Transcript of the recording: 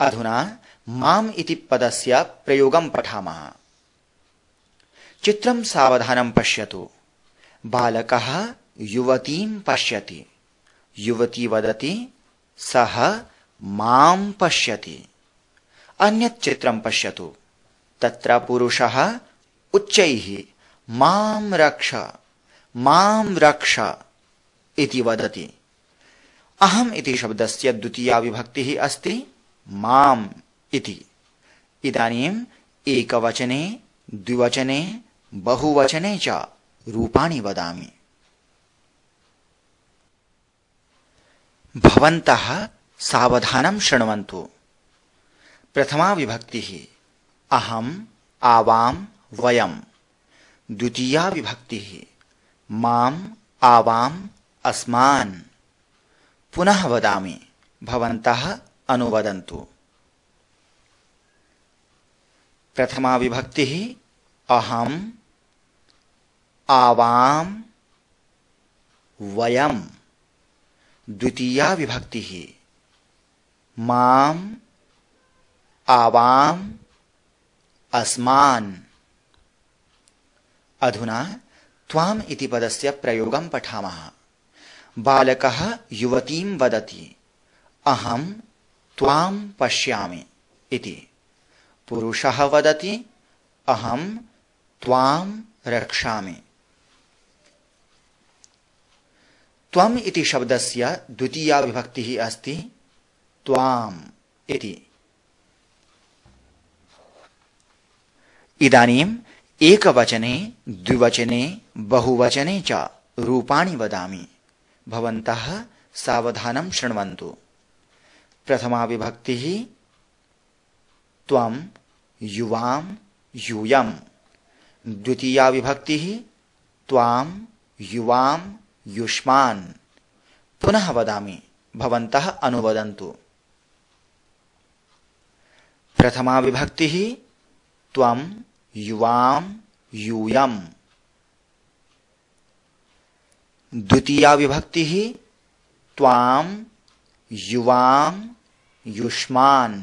अधुना माम इति पदस्य प्रयोगं पठामः चित्रं सावधानं पश्यतु बालकः युवतीं पश्यति युवती वदति सः माम पश्यति अन्यत् चित्रं पश्यतु तत्र पुरुषः उच्चैः मां रक्ष मां रक्ष इति वदति अहम् इति शब्दस्य द्वितीया विभक्तिः अस्ति माम इति इदानीम् एकवचने द्विवचने बहुवचने च रूपाणि वदामि भवन्तः सावधानं शृण्वन्तु प्रथमा विभक्तिः अहम् आवाम वयम् द्वितीया विभक्तिः माम् आवाम अस्मान् पुनः वदामि भवन्तः अनुवदंतु प्रथमा विभक्ति अहम आवाम वयम द्वितीया विभक्ति माम आवाम अस्मान अधुना त्वाम इति पदस्य प्रयोगं पठामः बालकः युवतीं वदति अहम् त्वाम पश्यामि इति पुरुषः वदति अहम् त्वाम रक्षामि त्वम् इति शब्दस्य द्वितीया विभक्तिः अस्ति त्वाम इति इदानीम् एकवचने द्विवचने बहुवचने च रूपाणि वदामि भवन्तः सावधानं शृण्वन्तु प्रथमा विभक्ति ही युवाम यूयम द्वितीया विभक्ति ही त्वाम युवाम युष्मान पुनः वदामि भवन्तः अनुवदन्तु प्रथमा विभक्ति ही त्वम युवाम यूयम द्वितीया विभक्ति ही त्वाम युवाम Yushman